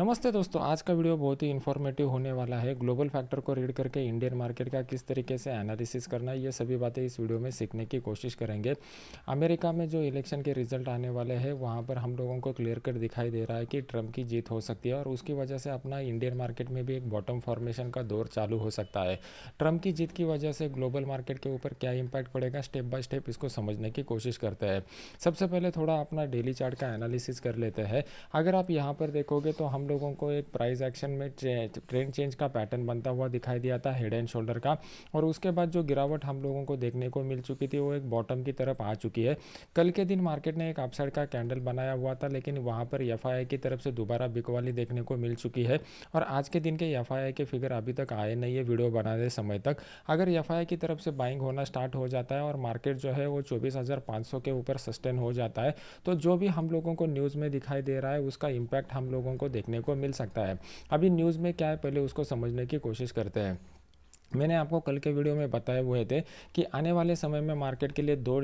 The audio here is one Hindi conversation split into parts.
नमस्ते दोस्तों आज का वीडियो बहुत ही इन्फॉर्मेटिव होने वाला है ग्लोबल फैक्टर को रीड करके इंडियन मार्केट का किस तरीके से एनालिसिस करना है ये सभी बातें इस वीडियो में सीखने की कोशिश करेंगे अमेरिका में जो इलेक्शन के रिजल्ट आने वाले हैं वहाँ पर हम लोगों को क्लियर कट दिखाई दे रहा है कि ट्रंप की जीत हो सकती है और उसकी वजह से अपना इंडियन मार्केट में भी एक बॉटम फॉर्मेशन का दौर चालू हो सकता है ट्रंप की जीत की वजह से ग्लोबल मार्केट के ऊपर क्या इम्पैक्ट पड़ेगा स्टेप बाय स्टेप इसको समझने की कोशिश करते हैं सबसे पहले थोड़ा अपना डेली चार्ट का एनालिसिस कर लेते हैं अगर आप यहाँ पर देखोगे तो हम लोगों को एक प्राइस एक्शन में ट्रेंड चेंज का पैटर्न बनता हुआ दिखाई दिया था हेड एंड शोल्डर का और उसके बाद जो गिरावट हम लोगों को देखने को मिल चुकी थी वो एक बॉटम की तरफ आ चुकी है कल के दिन मार्केट ने एक अपसाइड का कैंडल बनाया हुआ था लेकिन वहाँ पर एफ की तरफ से दोबारा बिकवाली देखने को मिल चुकी है और आज के दिन के एफ के फिगर अभी तक आए नहीं है वीडियो बनाने समय तक अगर एफ की तरफ से बाइंग होना स्टार्ट हो जाता है और मार्केट जो है वो चौबीस के ऊपर सस्टेन हो जाता है तो जो भी हम लोगों को न्यूज़ में दिखाई दे रहा है उसका इम्पैक्ट हम लोगों को देखने को मिल सकता है अभी न्यूज़ में क्या है पहले उसको समझने की कोशिश करते हैं मैंने आपको कल के वीडियो में बताए हुए थे कि आने वाले समय में मार्केट के लिए दो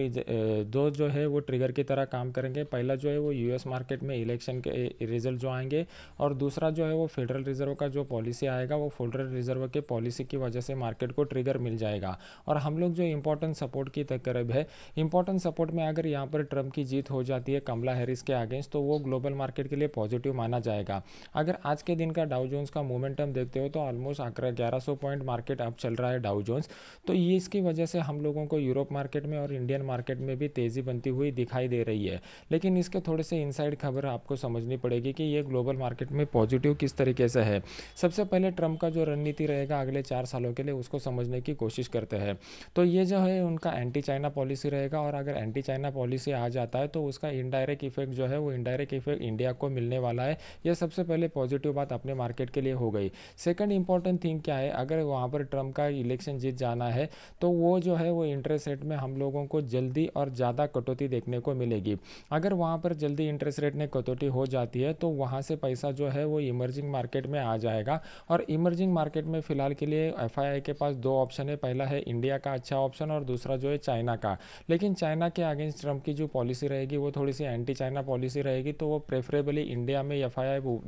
दो जो है वो ट्रिगर की तरह काम करेंगे पहला जो है वो यूएस मार्केट में इलेक्शन के रिजल्ट जो आएंगे और दूसरा जो है वो फेडरल रिजर्व का जो पॉलिसी आएगा वो फेडरल रिजर्व के पॉलिसी की वजह से मार्केट को ट्रिगर मिल जाएगा और हम लोग जो इम्पोर्टेंट सपोर्ट की तकरब है इम्पोर्टेंट सपोर्ट में अगर यहाँ पर ट्रंप की जीत हो जाती है कमला हैरिस के अगेंस्ट तो वो ग्लोबल मार्केट के लिए पॉजिटिव माना जाएगा अगर आज के दिन का डाउजोन्स का मोमेंटम देखते हो तो ऑलमोस्ट अगर ग्यारह पॉइंट मार्केट चल रहा है डाउ जोन्स तो ये इसकी वजह से हम लोगों को यूरोप मार्केट में और इंडियन मार्केट में भी तेज़ी बनती हुई दिखाई दे रही है लेकिन इसके थोड़े से इनसाइड खबर आपको समझनी पड़ेगी कि ये ग्लोबल मार्केट में पॉजिटिव किस तरीके से है सबसे पहले ट्रंप का जो रणनीति रहेगा अगले चार सालों के लिए उसको समझने की कोशिश करते हैं तो ये जो है उनका एंटी चाइना पॉलिसी रहेगा और अगर एंटी चाइना पॉलिसी आ जाता है तो उसका इनडायरेक्ट इफेक्ट जो है वो इनडायरेक्ट इफेक्ट इंडिया को मिलने वाला है यह सबसे पहले पॉजिटिव बात अपने मार्केट के लिए हो गई सेकेंड इंपॉर्टेंट थिंग क्या है अगर वहाँ पर ट्रंप निगम का इलेक्शन जीत जाना है तो वो जो है वो इंटरेस्ट रेट में हम लोगों को जल्दी और ज़्यादा कटौती देखने को मिलेगी अगर वहाँ पर जल्दी इंटरेस्ट रेट में कटौती हो जाती है तो वहाँ से पैसा जो है वो इमर्जिंग मार्केट में आ जाएगा और इमर्जिंग मार्केट में फ़िलहाल के लिए एफ के पास दो ऑप्शन है पहला है इंडिया का अच्छा ऑप्शन और दूसरा जो है चाइना का लेकिन चाइना के अगेंस्ट ट्रंप की जो पॉलिसी रहेगी वो थोड़ी सी एंटी चाइना पॉलिसी रहेगी तो वो प्रेफरेबली इंडिया में एफ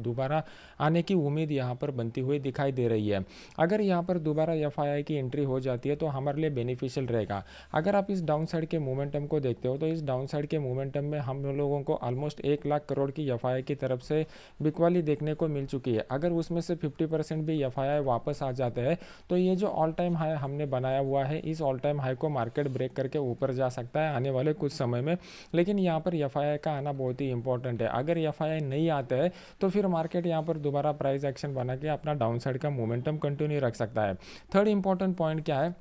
दोबारा आने की उम्मीद यहाँ पर बनती हुई दिखाई दे रही है अगर यहाँ पर दोबारा एफ की एंट्री हो जाती है तो हमारे लिए बेनिफिशियल रहेगा अगर आप इस डाउन साइड के मोमेंटम को देखते हो तो इस डाउन साइड के मोमेंटम में हम लोगों को ऑलमोस्ट एक लाख करोड़ की एफ की तरफ से बिकवाली देखने को मिल चुकी है अगर उसमें से फिफ्टी परसेंट भी एफ वापस आ जाते हैं तो ये जो ऑल टाइम हाई हमने बनाया हुआ है इस ऑल टाइम हाई को मार्केट ब्रेक करके ऊपर जा सकता है आने वाले कुछ समय में लेकिन यहाँ पर एफ का आना बहुत ही इंपॉर्टेंट है अगर एफ नहीं आता है तो फिर मार्केट यहाँ पर दोबारा प्राइस एक्शन बना के अपना डाउन साइड का मोमेंटम कंटिन्यू रख सकता है थर्ड इंपॉर्टेंट पॉइंट क्या है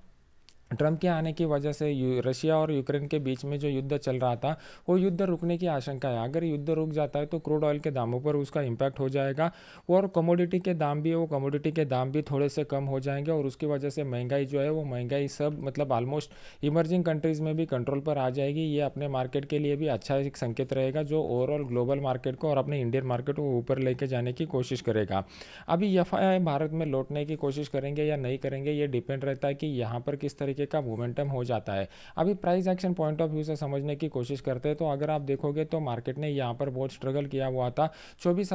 ट्रंप के आने की वजह से रशिया और यूक्रेन के बीच में जो युद्ध चल रहा था वो युद्ध रुकने की आशंका है अगर युद्ध रुक जाता है तो क्रूड ऑयल के दामों पर उसका इम्पैक्ट हो जाएगा और कमोडिटी के दाम भी वो कमोडिटी के दाम भी थोड़े से कम हो जाएंगे और उसकी वजह से महंगाई जो है वो महंगाई सब मतलब ऑलमोस्ट इमर्जिंग कंट्रीज़ में भी कंट्रोल पर आ जाएगी ये अपने मार्केट के लिए भी अच्छा एक संकेत रहेगा जो ओवरऑल ग्लोबल मार्केट को और अपने इंडियन मार्केट को ऊपर लेके जाने की कोशिश करेगा अभी एफ भारत में लौटने की कोशिश करेंगे या नहीं करेंगे ये डिपेंड रहता है कि यहाँ पर किस तरीके तरीके का मोमेंटम हो जाता है अभी price action point of view से समझने की कोशिश करते हैं तो अगर आप देखोगे तो मार्केट ने यहाँ पर बहुत स्ट्रगल किया हुआ था चौबीस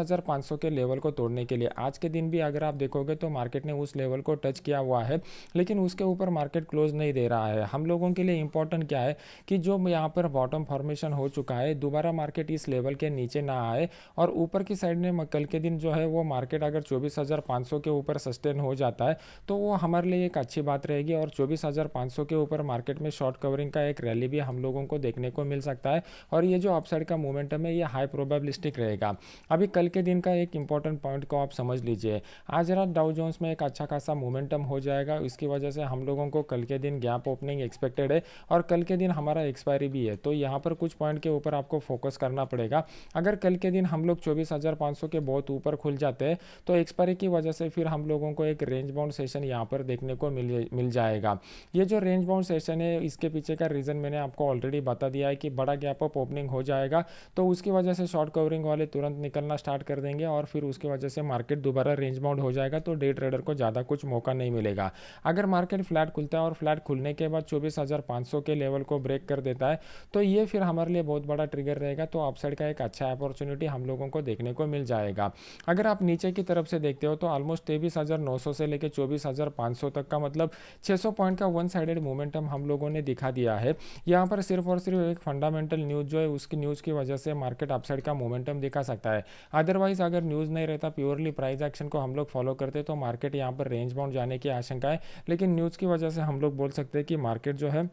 के लेवल को तोड़ने के लिए आज के दिन भी अगर आप देखोगे तो मार्केट ने उस लेवल को टच किया हुआ है लेकिन उसके ऊपर मार्केट क्लोज नहीं दे रहा है हम लोगों के लिए इंपॉर्टेंट क्या है कि जो यहाँ पर बॉटम फॉर्मेशन हो चुका है दोबारा मार्केट इस लेवल के नीचे ना आए और ऊपर की साइड में कल के दिन जो है वो मार्केट अगर चौबीस के ऊपर सस्टेन हो जाता है तो वो हमारे लिए एक अच्छी बात रहेगी और चौबीस 500 के ऊपर मार्केट में शॉर्ट कवरिंग का एक रैली भी हम लोगों को देखने को मिल सकता है और ये जो अपसाइड का मोमेंटम है ये हाई प्रोबेबिलिस्टिक रहेगा अभी कल के दिन का एक इंपॉर्टेंट पॉइंट को आप समझ लीजिए आज रात डाउ जोन्स में एक अच्छा खासा मोमेंटम हो जाएगा उसकी वजह से हम लोगों को कल के दिन गैप ओपनिंग एक्सपेक्टेड है और कल के दिन हमारा एक्सपायरी भी है तो यहाँ पर कुछ पॉइंट के ऊपर आपको फोकस करना पड़ेगा अगर कल के दिन हम लोग चौबीस के बहुत ऊपर खुल जाते हैं तो एक्सपायरी की वजह से फिर हम लोगों को एक रेंज बाउंड सेशन यहाँ पर देखने को मिल मिल जाएगा ये ये जो रेंज बाउंड सेशन है इसके पीछे का रीज़न मैंने आपको ऑलरेडी बता दिया है कि बड़ा गैप अप ओपनिंग हो जाएगा तो उसकी वजह से शॉर्ट कवरिंग वाले तुरंत निकलना स्टार्ट कर देंगे और फिर उसकी वजह से मार्केट दोबारा रेंज बाउंड हो जाएगा तो डे ट्रेडर को ज़्यादा कुछ मौका नहीं मिलेगा अगर मार्केट फ्लैट खुलता है और फ्लैट खुलने के बाद चौबीस के लेवल को ब्रेक कर देता है तो ये फिर हमारे लिए बहुत बड़ा ट्रिगर रहेगा तो अपसाइड का एक अच्छा अपॉर्चुनिटी हम लोगों को देखने को मिल जाएगा अगर आप नीचे की तरफ से देखते हो तो ऑलमोस्ट तेईस से लेकर चौबीस तक का मतलब छः पॉइंट का वन साइडेड मोमेंटम हम लोगों ने दिखा दिया है यहाँ पर सिर्फ और सिर्फ एक फंडामेंटल न्यूज़ जो है उसकी न्यूज़ की वजह से मार्केट अपसाइड का मोमेंटम दिखा सकता है अदरवाइज़ अगर न्यूज़ नहीं रहता प्योरली प्राइस एक्शन को हम लोग फॉलो करते तो मार्केट यहाँ पर रेंज बाउंड जाने की आशंका है लेकिन न्यूज़ की वजह से हम लोग बोल सकते हैं कि मार्केट जो है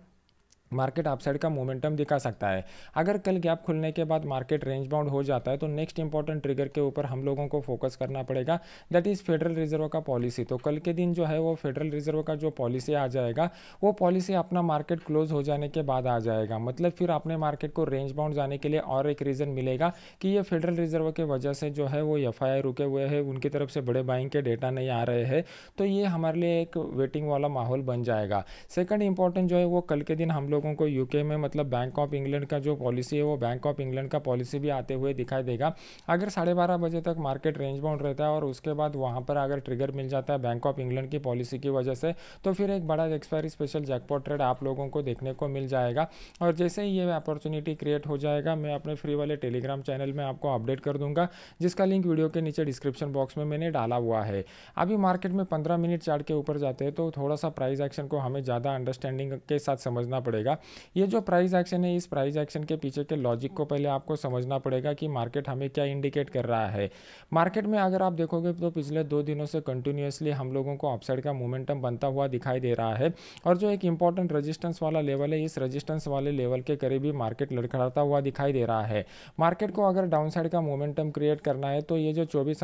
मार्केट अपसाइड का मोमेंटम दिखा सकता है अगर कल गैप खुलने के बाद मार्केट रेंज बाउंड हो जाता है तो नेक्स्ट इंपॉर्टेंट ट्रिगर के ऊपर हम लोगों को फोकस करना पड़ेगा दैट इज़ फेडरल रिजर्व का पॉलिसी तो कल के दिन जो है वो फेडरल रिजर्व का जो पॉलिसी आ जाएगा वो पॉलिसी अपना मार्केट क्लोज हो जाने के बाद आ जाएगा मतलब फिर अपने मार्केट को रेंज बाउंड जाने के लिए और एक रीज़न मिलेगा कि ये फेडरल रिजर्व के वजह से जो है वो एफ रुके हुए हैं उनकी तरफ से बड़े बाइंग के डेटा नहीं आ रहे हैं तो ये हमारे लिए एक वेटिंग वाला माहौल बन जाएगा सेकेंड इंपॉर्टेंट जो है वो कल के दिन हम लोग लोगों को यूके में मतलब बैंक ऑफ इंग्लैंड का जो पॉलिसी है वो बैंक ऑफ इंग्लैंड का पॉलिसी भी आते हुए दिखाई देगा अगर साढ़े बारह बजे तक मार्केट रेंज बाउंड रहता है और उसके बाद वहाँ पर अगर ट्रिगर मिल जाता है बैंक ऑफ इंग्लैंड की पॉलिसी की वजह से तो फिर एक बड़ा एक्सपायरी स्पेशल जैकपॉट ट्रेड आप लोगों को देखने को मिल जाएगा और जैसे ही ये अपॉर्चुनिटी क्रिएट हो जाएगा मैं अपने फ्री वाले टेलीग्राम चैनल में आपको अपडेट कर दूंगा जिसका लिंक वीडियो के नीचे डिस्क्रिप्शन बॉक्स में मैंने डाला हुआ है अभी मार्केट में पंद्रह मिनट चार्ट के ऊपर जाते हैं तो थोड़ा सा प्राइस एक्शन को हमें ज़्यादा अंडरस्टैंडिंग के साथ समझना पड़ेगा जाएगा ये जो प्राइस एक्शन है इस प्राइस एक्शन के पीछे के लॉजिक को पहले आपको समझना पड़ेगा कि मार्केट हमें क्या इंडिकेट कर रहा है मार्केट में अगर आप देखोगे तो पिछले दो दिनों से कंटिन्यूसली हम लोगों को अपसाइड का मोमेंटम बनता हुआ दिखाई दे रहा है और जो एक इंपॉर्टेंट रजिस्टेंस वाला लेवल है इस रजिस्टेंस वाले लेवल के करीब ही मार्केट लड़खड़ाता हुआ दिखाई दे रहा है मार्केट को अगर डाउनसाइड का मोमेंटम क्रिएट करना है तो ये जो चौबीस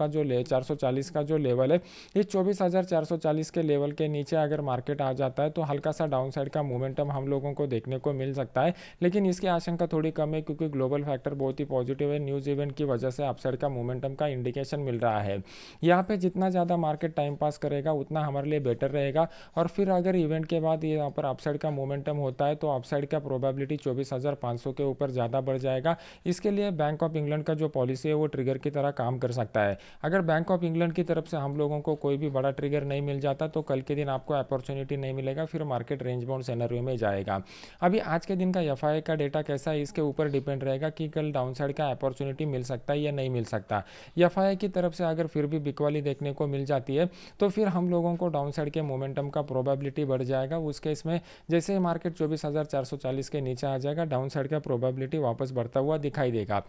का जो ले चार का जो लेवल है इस चौबीस के लेवल के नीचे अगर मार्केट आ जाता है तो हल्का सा डाउन का मोमेंटम मतलब हम लोगों को देखने को मिल सकता है लेकिन इसकी आशंका थोड़ी कम है क्योंकि ग्लोबल फैक्टर बहुत ही पॉजिटिव है न्यूज़ इवेंट की वजह से अपसाइड का मोमेंटम का इंडिकेशन मिल रहा है यहाँ पर जितना ज़्यादा मार्केट टाइम पास करेगा उतना हमारे लिए बेटर रहेगा और फिर अगर इवेंट के बाद यहाँ पर अपसाइड का मोमेंटम होता है तो अपसाइड का प्रोबेबिलिटी चौबीस के ऊपर ज़्यादा बढ़ जाएगा इसके लिए बैंक ऑफ इंग्लैंड का जो पॉलिसी है वो ट्रिगर की तरह काम कर सकता है अगर बैंक ऑफ इंग्लैंड की तरफ से हम लोगों को कोई भी बड़ा ट्रिगर नहीं मिल जाता तो कल के दिन आपको अपॉर्चुनिटी नहीं मिलेगा फिर मार्केट रेंज बाउंड सेनरियो में जाएगा अभी आज के दिन का एफ का डेटा कैसा है इसके ऊपर डिपेंड रहेगा कि कल डाउन साइड का अपॉर्चुनिटी मिल सकता है या नहीं मिल सकता एफ की तरफ से अगर फिर भी बिकवाली देखने को मिल जाती है तो फिर हम लोगों को डाउन साइड के मोमेंटम का प्रोबेबिलिटी बढ़ जाएगा उस केस में जैसे ही मार्केट चौबीस के नीचे आ जाएगा डाउन साइड का प्रोबेबिलिटी वापस बढ़ता हुआ दिखाई देगा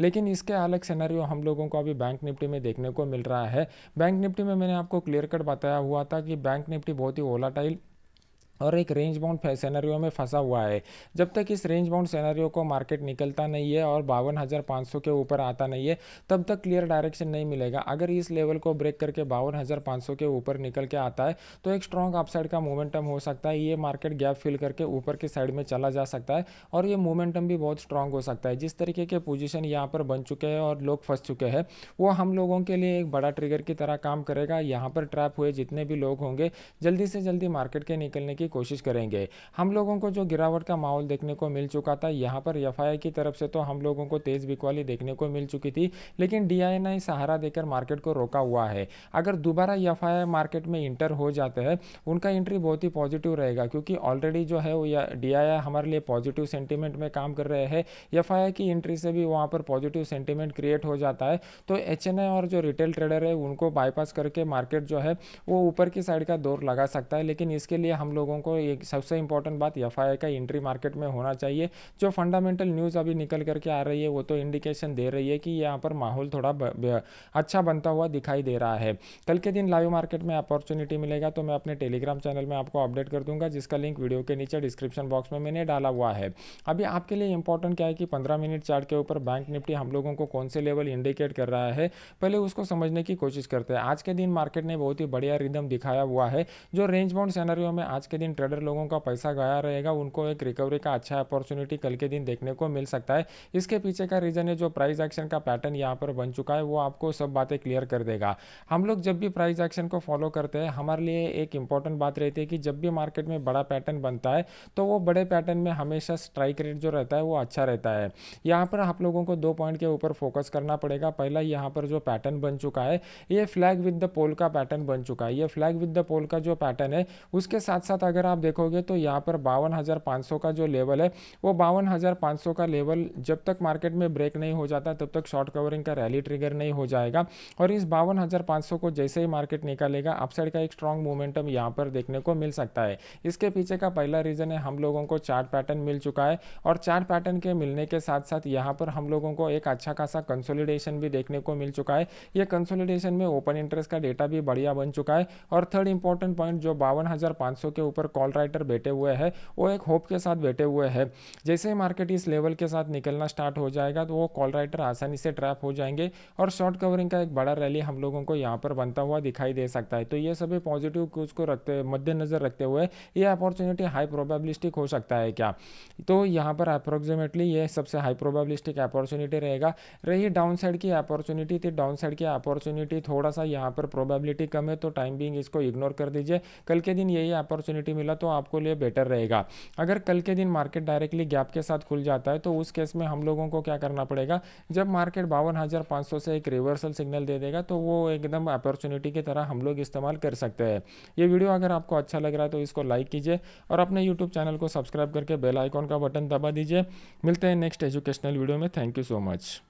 लेकिन इसके अलग सेनारियो हम लोगों को अभी बैंक निफ्टी में देखने को मिल रहा है बैंक निफ्टी में मैंने आपको क्लियर कट बताया हुआ था कि बैंक निफ्टी बहुत ही ओलाटाइल और एक रेंज बाउंड सेनारियों में फंसा हुआ है जब तक इस रेंज बाउंड सेनारियों को मार्केट निकलता नहीं है और बावन हज़ार पाँच सौ के ऊपर आता नहीं है तब तक क्लियर डायरेक्शन नहीं मिलेगा अगर इस लेवल को ब्रेक करके बावन हज़ार पाँच सौ के ऊपर निकल के आता है तो एक स्ट्रॉन्ग अपसाइड का मोमेंटम हो सकता है ये मार्केट गैप फिल करके ऊपर के साइड में चला जा सकता है और ये मोमेंटम भी बहुत स्ट्रांग हो सकता है जिस तरीके के पोजिशन यहाँ पर बन चुके हैं और लोग फंस चुके हैं वो हम लोगों के लिए एक बड़ा ट्रिगर की तरह काम करेगा यहाँ पर ट्रैप हुए जितने भी लोग होंगे जल्दी से जल्दी मार्केट के निकलने की की कोशिश करेंगे हम लोगों को जो गिरावट का माहौल देखने को मिल चुका था यहाँ पर एफ की तरफ से तो हम लोगों को तेज़ बिकवाली देखने को मिल चुकी थी लेकिन डी ने सहारा देकर मार्केट को रोका हुआ है अगर दोबारा एफ मार्केट में इंटर हो जाते हैं उनका एंट्री बहुत ही पॉजिटिव रहेगा क्योंकि ऑलरेडी जो है वो डी हमारे लिए पॉजिटिव सेंटीमेंट में काम कर रहे हैं एफ की एंट्री से भी वहाँ पर पॉजिटिव सेंटीमेंट क्रिएट हो जाता है तो एच और जो रिटेल ट्रेडर है उनको बाईपास करके मार्केट जो है वो ऊपर की साइड का दौर लगा सकता है लेकिन इसके लिए हम लोगों लोगों को एक सबसे इंपॉर्टेंट बात एफ का एंट्री मार्केट में होना चाहिए जो फंडामेंटल न्यूज़ अभी निकल करके आ रही है वो तो इंडिकेशन दे रही है कि यहाँ पर माहौल थोड़ा ब, ब, अच्छा बनता हुआ दिखाई दे रहा है कल के दिन लाइव मार्केट में अपॉर्चुनिटी मिलेगा तो मैं अपने टेलीग्राम चैनल में आपको अपडेट कर दूंगा जिसका लिंक वीडियो के नीचे डिस्क्रिप्शन बॉक्स में मैंने डाला हुआ है अभी आपके लिए इंपॉर्टेंट क्या है कि पंद्रह मिनट चार्ट के ऊपर बैंक निफ्टी हम लोगों को कौन से लेवल इंडिकेट कर रहा है पहले उसको समझने की कोशिश करते हैं आज के दिन मार्केट ने बहुत ही बढ़िया रिदम दिखाया हुआ है जो रेंज बाउंड सैनरियों में आज के दिन दिन ट्रेडर लोगों का पैसा गया रहेगा उनको एक रिकवरी का अच्छा अपॉर्चुनिटी कल के दिन देखने को मिल सकता है इसके पीछे का रीज़न है जो प्राइस एक्शन का पैटर्न यहाँ पर बन चुका है वो आपको सब बातें क्लियर कर देगा हम लोग जब भी प्राइस एक्शन को फॉलो करते हैं हमारे लिए एक इंपॉर्टेंट बात रहती है कि जब भी मार्केट में बड़ा पैटर्न बनता है तो वो बड़े पैटर्न में हमेशा स्ट्राइक रेट जो रहता है वो अच्छा रहता है यहाँ पर आप लोगों को दो पॉइंट के ऊपर फोकस करना पड़ेगा पहला यहाँ पर जो पैटर्न बन चुका है ये फ्लैग विद द पोल का पैटर्न बन चुका है ये फ्लैग विद द पोल का जो पैटर्न है उसके साथ साथ अगर आप देखोगे तो यहाँ पर बावन का जो लेवल है वो बावन का लेवल जब तक मार्केट में ब्रेक नहीं हो जाता तब तक शॉर्ट कवरिंग का रैली ट्रिगर नहीं हो जाएगा और इस बावन को जैसे ही मार्केट निकालेगा अपसाइड का एक स्ट्रॉन्ग मोमेंटम यहाँ पर देखने को मिल सकता है इसके पीछे का पहला रीज़न है हम लोगों को चार्ट पैटर्न मिल चुका है और चार्ट पैटर्न के मिलने के साथ साथ यहाँ पर हम लोगों को एक अच्छा खासा कंसोलिडेशन भी देखने को मिल चुका है ये कंसोलिडेशन में ओपन इंटरेस्ट का डेटा भी बढ़िया बन चुका है और थर्ड इंपॉर्टेंट पॉइंट जो बावन के ऊपर पर कॉल राइटर बैठे हुए हैं वो एक होप के साथ बैठे हुए हैं जैसे ही मार्केट इस लेवल के साथ निकलना स्टार्ट हो जाएगा तो वो कॉल राइटर आसानी से ट्रैप हो जाएंगे और शॉर्ट कवरिंग का एक बड़ा रैली हम लोगों को यहाँ पर बनता हुआ दिखाई दे सकता है तो ये सभी पॉजिटिव क्यूज को रखते मद्देनजर रखते हुए ये अपॉर्चुनिटी हाई प्रोबेबिलिस्टिक हो सकता है क्या तो यहाँ पर अप्रोक्सीमेटली ये सबसे हाई प्रोबेबलिस्टिक अपॉर्चुनिटी रहेगा रही डाउन साइड की अपॉर्चुनिटी थी डाउन साइड की अपॉर्चुनिटी थोड़ा सा यहाँ पर प्रोबेबिलिटी कम है तो टाइम बिंग इसको इग्नोर कर दीजिए कल के दिन यही अपॉर्चुनिटी मिला तो आपको लिए बेटर रहेगा अगर कल के दिन मार्केट डायरेक्टली गैप के साथ खुल जाता है तो उस केस में हम लोगों को क्या करना पड़ेगा जब मार्केट बावन से एक रिवर्सल सिग्नल दे देगा तो वो एकदम अपॉर्चुनिटी की तरह हम लोग इस्तेमाल कर सकते हैं ये वीडियो अगर आपको अच्छा लग रहा है तो इसको लाइक कीजिए और अपने यूट्यूब चैनल को सब्सक्राइब करके बेल आइकॉन का बटन दबा दीजिए मिलते हैं नेक्स्ट एजुकेशनल वीडियो में थैंक यू सो मच